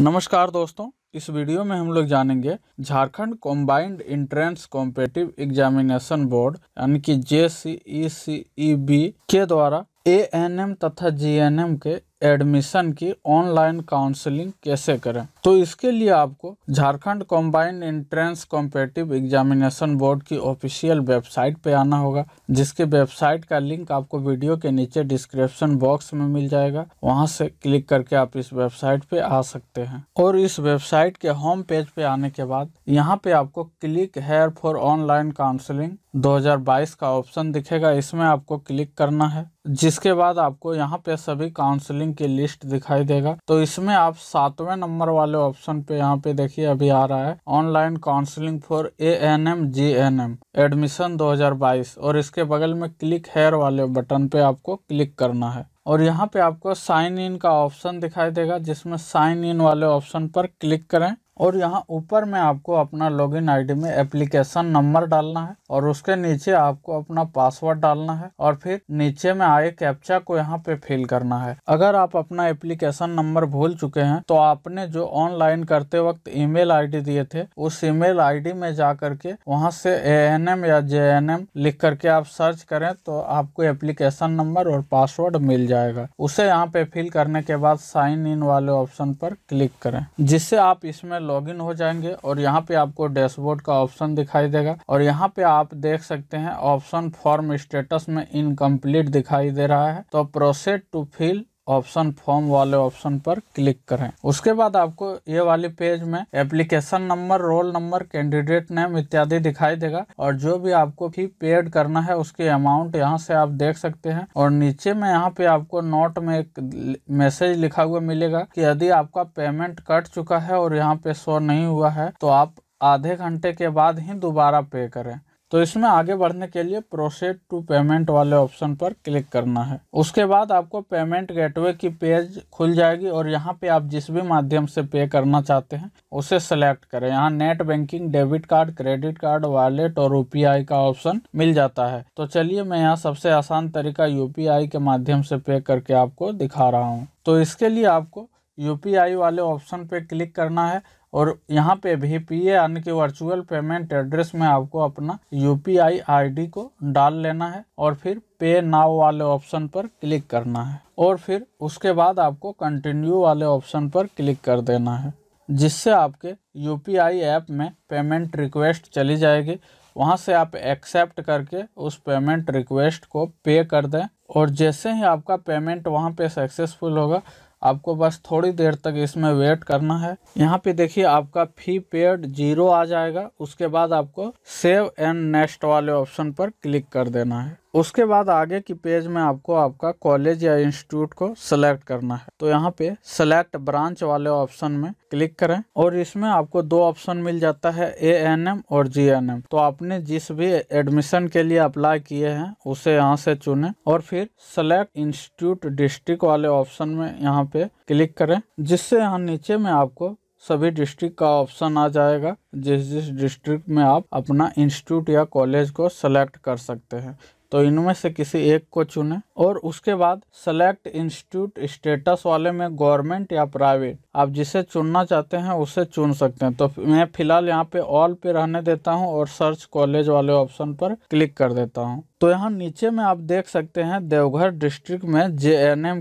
नमस्कार दोस्तों इस वीडियो में हम लोग जानेंगे Jharkhand combined entrance competitive examination board यानी कि जे सी ई सी ई बी के द्वारा ए एन एम तथा जी एन एम के एडमिशन की ऑनलाइन काउंसलिंग कैसे करें तो इसके लिए आपको Jharkhand combined entrance competitive examination board की ऑफिशियल वेबसाइट पे आना होगा जिसके वेबसाइट का लिंक आपको वीडियो के नीचे डिस्क्रिप्शन बॉक्स में मिल जाएगा वहां से क्लिक करके आप इस वेबसाइट पे आ सकते हैं और इस वेबसाइट के होम पेज पे आने के बाद यहाँ पे आपको click here for online counselling 2022 का ऑप्शन दिखेगा इसमें आपको क्लिक करना है जिसके बाद आपको यहाँ पे सभी काउंसलिंग ऑप्शन की लिस्ट दिखाई देगा तो इसमें आप सातवें नंबर वाले ऑप्शन पे यहाँ पे देखिए अभी आ रहा है online counselling for A N M G N M admission 2022 और इसके बगल में क्लिक हेयर वाले बटन पे आपको क्लिक करना है और यहाँ पे आपको साइन इन का ऑप्शन दिखाई देगा जिसमें साइन इन वाले ऑप्शन पर क्लिक करें और यहाँ ऊपर में आपको अपना लॉगिन आईडी में एप्लीकेशन नंबर डालना है और उसके नीचे आपको अपना पासवर्ड डालना है और फिर नीचे में आए कैप्चा को यहाँ पे फिल करना है अगर आप अपना एप्लीकेशन नंबर भूल चुके हैं तो आपने जो ऑनलाइन करते वक्त ईमेल आईडी दिए थे उस ईमेल आईडी में जा करके वहाँ से ए एन एम या जे एन एम लिख करके आप सर्च करें तो आपको एप्लीकेशन नंबर और पासवर्ड मिल जाएगा उसे यहाँ पे फिल करने के बाद साइन इन वाले ऑप्शन पर क्लिक करें जिससे आप इसमें लॉगिन हो जाएंगे और यहाँ पे आपको डैशबोर्ड का ऑप्शन दिखाई देगा और यहाँ पे आप देख सकते हैं ऑप्शन फॉर्म स्टेटस में इनकम्प्लीट दिखाई दे रहा है तो process to fill option form वाले ऑप्शन पर क्लिक करें उसके बाद आपको ये वाली पेज में application number roll number candidate name इत्यादि दिखाई देगा और जो भी आपको फी पेड करना है उसके अमाउंट यहाँ से आप देख सकते हैं और नीचे में यहाँ पे आपको नोट में एक मैसेज लिखा हुआ मिलेगा कि यदि आपका पेमेंट कट चुका है और यहाँ पे शो नहीं हुआ है तो आप आधे घंटे के बाद ही दोबारा पे करें तो इसमें आगे बढ़ने के लिए प्रोसेड टू पेमेंट वाले ऑप्शन पर क्लिक करना है उसके बाद आपको पेमेंट गेटवे की पेज खुल जाएगी और यहाँ पे आप जिस भी माध्यम से पे करना चाहते हैं उसे सेलेक्ट करें यहाँ net banking debit card credit card wallet और यूपीआई का ऑप्शन मिल जाता है तो चलिए मैं यहाँ सबसे आसान तरीका यूपीआई के माध्यम से पे करके आपको दिखा रहा हूँ तो इसके लिए आपको यूपीआई वाले ऑप्शन पे क्लिक करना है और यहाँ पे भी पी ए यानी कि वर्चुअल पेमेंट एड्रेस में आपको अपना U P I I D को डाल लेना है और फिर पे नाव वाले ऑप्शन पर क्लिक करना है और फिर उसके बाद आपको कंटिन्यू वाले ऑप्शन पर क्लिक कर देना है जिससे आपके यू पी आई ऐप में पेमेंट रिक्वेस्ट चली जाएगी वहाँ से आप एक्सेप्ट करके उस पेमेंट रिक्वेस्ट को पे कर दें और जैसे ही आपका पेमेंट वहाँ पे सक्सेसफुल होगा आपको बस थोड़ी देर तक इसमें वेट करना है यहाँ पे देखिए आपका फी पेड जीरो आ जाएगा उसके बाद आपको सेव एंड नेक्स्ट वाले ऑप्शन पर क्लिक कर देना है उसके बाद आगे की पेज में आपको आपका कॉलेज या इंस्टीट्यूट को सिलेक्ट करना है तो यहाँ पे सिलेक्ट ब्रांच वाले ऑप्शन में क्लिक करें और इसमें आपको दो ऑप्शन मिल जाता है ए एन एम और जी एन एम तो आपने जिस भी एडमिशन के लिए अप्लाई किए हैं उसे यहाँ से चुने और फिर सिलेक्ट इंस्टीट्यूट डिस्ट्रिक्ट वाले ऑप्शन में यहाँ पे क्लिक करें जिससे यहाँ नीचे में आपको सभी डिस्ट्रिक्ट का ऑप्शन आ जाएगा जिस जिस डिस्ट्रिक्ट में आप अपना इंस्टीट्यूट या कॉलेज को सेलेक्ट कर सकते हैं तो इनमें से किसी एक को चुने और उसके बाद सेलेक्ट इंस्टीट्यूट स्टेटस वाले में गवर्नमेंट या प्राइवेट आप जिसे चुनना चाहते हैं उसे चुन सकते हैं तो मैं फिलहाल यहाँ पे ऑल पे रहने देता हूँ और सर्च कॉलेज वाले ऑप्शन पर क्लिक कर देता हूँ तो यहाँ नीचे में आप देख सकते हैं देवघर डिस्ट्रिक्ट में जे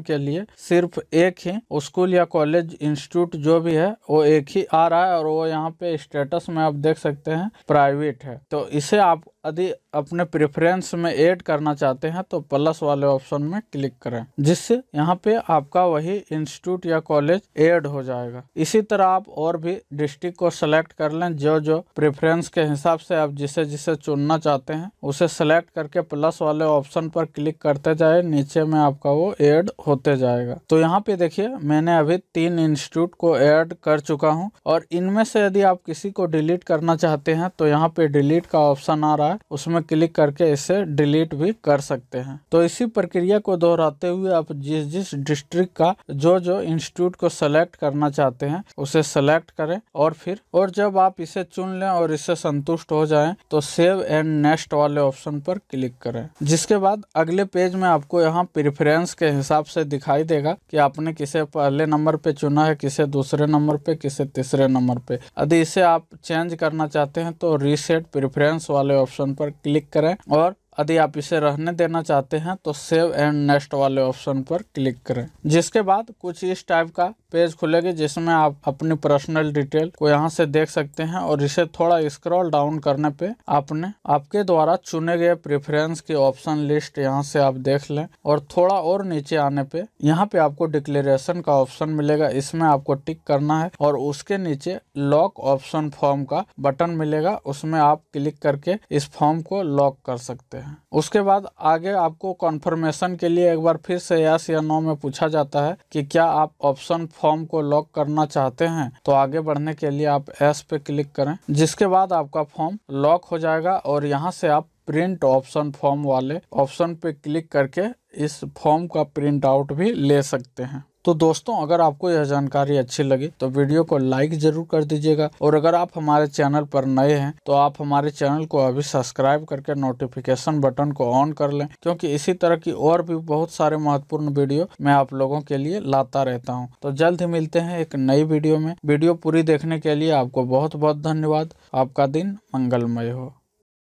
के लिए सिर्फ एक ही स्कूल या कॉलेज इंस्टीट्यूट जो भी है वो एक ही आ रहा है और वो यहाँ पे स्टेटस में आप देख सकते हैं प्राइवेट है तो इसे आप यदि अपने प्रेफरेंस में ऐड करना चाहते हैं तो प्लस वाले ऑप्शन में क्लिक करें जिससे यहाँ पे आपका वही इंस्टीट्यूट या कॉलेज ऐड हो जाएगा इसी तरह आप और भी डिस्ट्रिक्ट को सिलेक्ट कर लें जो जो प्रेफरेंस के हिसाब से आप जिसे जिसे चुनना चाहते हैं उसे सिलेक्ट करके प्लस वाले ऑप्शन पर क्लिक करते जाए नीचे में आपका वो ऐड होते जाएगा तो यहाँ पे देखिए मैंने अभी तीन इंस्टीट्यूट को ऐड कर चुका हूँ और इनमें से यदि आप किसी को डिलीट करना चाहते हैं तो यहाँ पे डिलीट का ऑप्शन आ रहा है उसमें क्लिक करके इसे डिलीट भी कर सकते हैं तो इसी प्रक्रिया को दोहराते हुए आप जिस जिस डिस्ट्रिक्ट का जो जो इंस्टीट्यूट को सेलेक्ट करना चाहते हैं उसे सेलेक्ट करें और फिर और जब आप इसे चुन लें और इससे संतुष्ट हो जाएं तो सेव एंड नेक्स्ट वाले ऑप्शन पर क्लिक करें जिसके बाद अगले पेज में आपको यहाँ प्रेफरेंस के हिसाब से दिखाई देगा कि आपने किसे पहले नंबर पे चुना है किसे दूसरे नंबर पे किसे तीसरे नंबर पे यदि इसे आप चेंज करना चाहते हैं तो रीसेट प्रेफरेंस वाले ऑप्शन पर क्लिक करें और यदि आप इसे रहने देना चाहते हैं तो सेव एंड नेक्स्ट वाले ऑप्शन पर क्लिक करें जिसके बाद कुछ इस टाइप का पेज खुलेगी जिसमें आप अपनी पर्सनल डिटेल को यहाँ से देख सकते हैं और इसे थोड़ा स्क्रॉल डाउन करने पे आपने आपके द्वारा चुने गए प्रेफरेंस की ऑप्शन लिस्ट यहाँ से आप देख लें और थोड़ा और नीचे आने पे यहाँ पे आपको डिक्लेरेशन का ऑप्शन मिलेगा इसमें आपको टिक करना है और उसके नीचे लॉक ऑप्शन फॉर्म का बटन मिलेगा उसमें आप क्लिक करके इस फॉर्म को लॉक कर सकते हैं उसके बाद आगे आपको कॉन्फर्मेशन के लिए एक बार फिर से यस या नो में पूछा जाता है कि क्या आप ऑप्शन फॉर्म को लॉक करना चाहते हैं तो आगे बढ़ने के लिए आप एस पे क्लिक करें जिसके बाद आपका फॉर्म लॉक हो जाएगा और यहाँ से आप प्रिंट ऑप्शन फॉर्म वाले ऑप्शन पे क्लिक करके इस फॉर्म का प्रिंट आउट भी ले सकते हैं तो दोस्तों अगर आपको यह जानकारी अच्छी लगी तो वीडियो को लाइक जरूर कर दीजिएगा और अगर आप हमारे चैनल पर नए हैं तो आप हमारे चैनल को अभी सब्सक्राइब करके नोटिफिकेशन बटन को ऑन कर लें क्योंकि इसी तरह की और भी बहुत सारे महत्वपूर्ण वीडियो मैं आप लोगों के लिए लाता रहता हूँ तो जल्द ही मिलते हैं एक नई वीडियो में वीडियो पूरी देखने के लिए आपको बहुत बहुत धन्यवाद आपका दिन मंगलमय हो